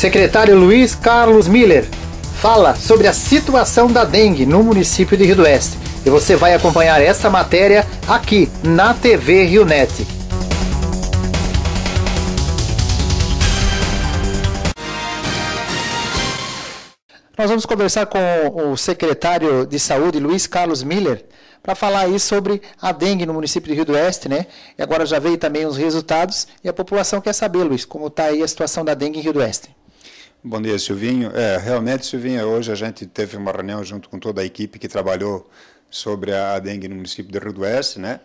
secretário Luiz Carlos Miller fala sobre a situação da dengue no município de Rio do Oeste. E você vai acompanhar essa matéria aqui na TV Rio Net. Nós vamos conversar com o secretário de Saúde, Luiz Carlos Miller, para falar aí sobre a dengue no município de Rio do Oeste, né? E agora já veio também os resultados e a população quer saber, Luiz, como está aí a situação da dengue em Rio do Oeste. Bom dia, Silvinho. É, realmente, Silvinho, hoje a gente teve uma reunião junto com toda a equipe que trabalhou sobre a dengue no município de Rio do Oeste, né?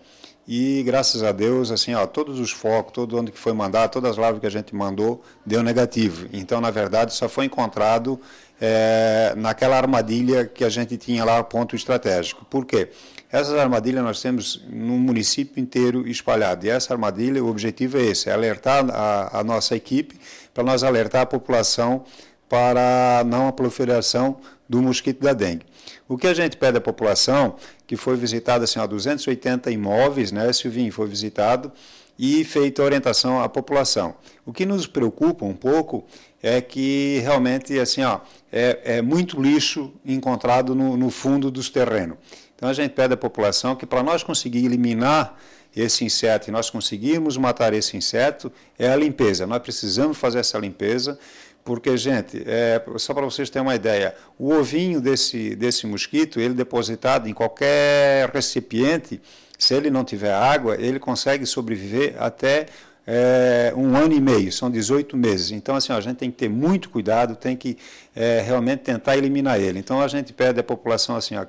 E graças a Deus, assim, ó, todos os focos, todo onde que foi mandar, todas as larvas que a gente mandou, deu negativo. Então, na verdade, só foi encontrado é, naquela armadilha que a gente tinha lá, ponto estratégico. Por quê? Essas armadilhas nós temos no município inteiro espalhado. E essa armadilha, o objetivo é esse, é alertar a, a nossa equipe para nós alertar a população para não a proliferação do mosquito da dengue. O que a gente pede à população, que foi visitada assim, 280 imóveis, né, Silvinho, foi visitado e feita orientação à população. O que nos preocupa um pouco é que realmente assim, ó, é, é muito lixo encontrado no, no fundo dos terrenos. Então a gente pede à população que para nós conseguir eliminar esse inseto e nós conseguirmos matar esse inseto, é a limpeza. Nós precisamos fazer essa limpeza, porque, gente, é, só para vocês terem uma ideia, o ovinho desse, desse mosquito, ele depositado em qualquer recipiente, se ele não tiver água, ele consegue sobreviver até é, um ano e meio, são 18 meses. Então, assim, ó, a gente tem que ter muito cuidado, tem que é, realmente tentar eliminar ele. Então, a gente pede à população assim, ó,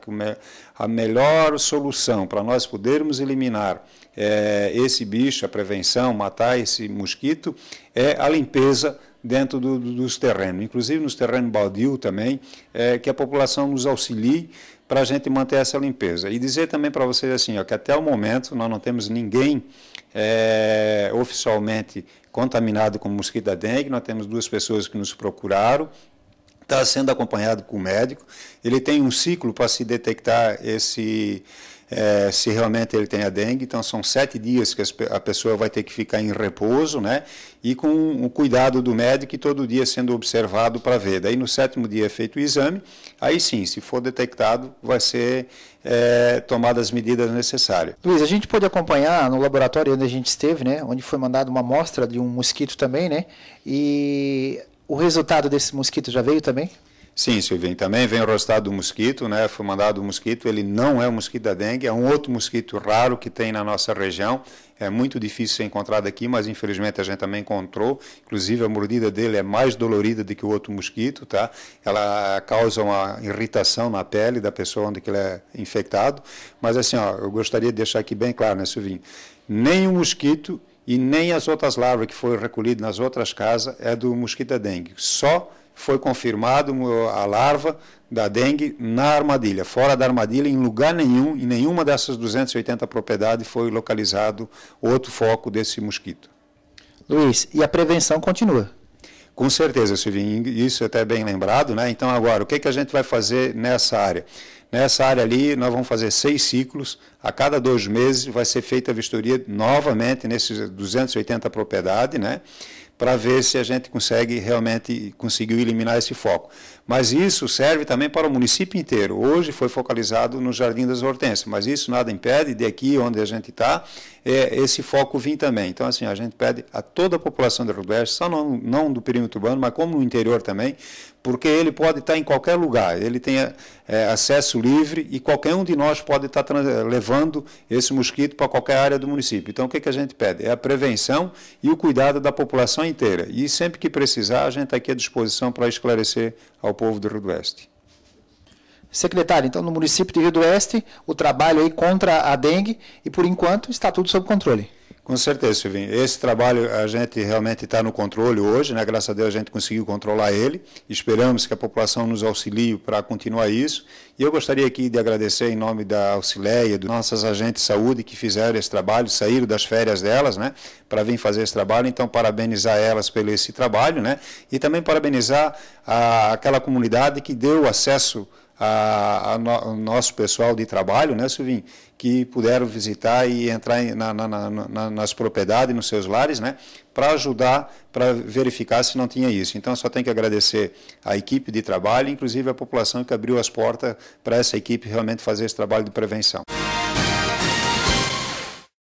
a melhor solução para nós podermos eliminar é, esse bicho, a prevenção, matar esse mosquito, é a limpeza dentro do, do, dos terrenos, inclusive nos terrenos baldio também, é, que a população nos auxilie para a gente manter essa limpeza. E dizer também para vocês assim, ó, que até o momento nós não temos ninguém é, oficialmente contaminado com mosquito da dengue, nós temos duas pessoas que nos procuraram, está sendo acompanhado com o médico, ele tem um ciclo para se detectar esse é, se realmente ele tem a dengue. Então, são sete dias que a pessoa vai ter que ficar em repouso, né? E com o cuidado do médico e todo dia sendo observado para ver. Daí, no sétimo dia é feito o exame, aí sim, se for detectado, vai ser é, tomadas as medidas necessárias. Luiz, a gente pôde acompanhar no laboratório onde a gente esteve, né? Onde foi mandada uma amostra de um mosquito também, né? E o resultado desse mosquito já veio também? Sim, Silvinho, também vem o resultado do mosquito, né? Foi mandado o mosquito, ele não é o mosquito da dengue, é um outro mosquito raro que tem na nossa região. É muito difícil ser encontrado aqui, mas infelizmente a gente também encontrou. Inclusive a mordida dele é mais dolorida do que o outro mosquito, tá? Ela causa uma irritação na pele da pessoa onde ele é infectado. Mas assim, ó, eu gostaria de deixar aqui bem claro, né, Silvinho? Nem o mosquito e nem as outras larvas que foram recolhidas nas outras casas é do mosquito da dengue. Só foi confirmado a larva da dengue na armadilha. Fora da armadilha, em lugar nenhum, em nenhuma dessas 280 propriedades foi localizado outro foco desse mosquito. Luiz, e a prevenção continua? Com certeza, Silvinho, isso é até bem lembrado, né? Então agora, o que, que a gente vai fazer nessa área? Nessa área ali, nós vamos fazer seis ciclos. A cada dois meses vai ser feita a vistoria novamente nesses 280 propriedades, né? para ver se a gente consegue realmente conseguiu eliminar esse foco. Mas isso serve também para o município inteiro. Hoje foi focalizado no Jardim das Hortênsias, mas isso nada impede de aqui onde a gente está, é, esse foco vir também. Então, assim, a gente pede a toda a população de Rio só não, não do perímetro urbano, mas como no interior também, porque ele pode estar em qualquer lugar, ele tem é, acesso livre e qualquer um de nós pode estar levando esse mosquito para qualquer área do município. Então, o que, que a gente pede? É a prevenção e o cuidado da população inteira. E sempre que precisar, a gente está aqui à disposição para esclarecer ao povo do Rio do Oeste. Secretário, então no município de Rio do Oeste, o trabalho aí contra a dengue e por enquanto está tudo sob controle. Com certeza, Silvinho. Esse trabalho a gente realmente está no controle hoje, né? graças a Deus a gente conseguiu controlar ele. Esperamos que a população nos auxilie para continuar isso. E eu gostaria aqui de agradecer em nome da Auxileia, dos nossos agentes de saúde que fizeram esse trabalho, saíram das férias delas, né? Para vir fazer esse trabalho. Então, parabenizar elas pelo esse trabalho, né? E também parabenizar a, aquela comunidade que deu acesso a, a no, o nosso pessoal de trabalho, né, Silvinho, que puderam visitar e entrar na, na, na, nas propriedades, nos seus lares, né, para ajudar, para verificar se não tinha isso. Então, só tem que agradecer à equipe de trabalho, inclusive à população que abriu as portas para essa equipe realmente fazer esse trabalho de prevenção.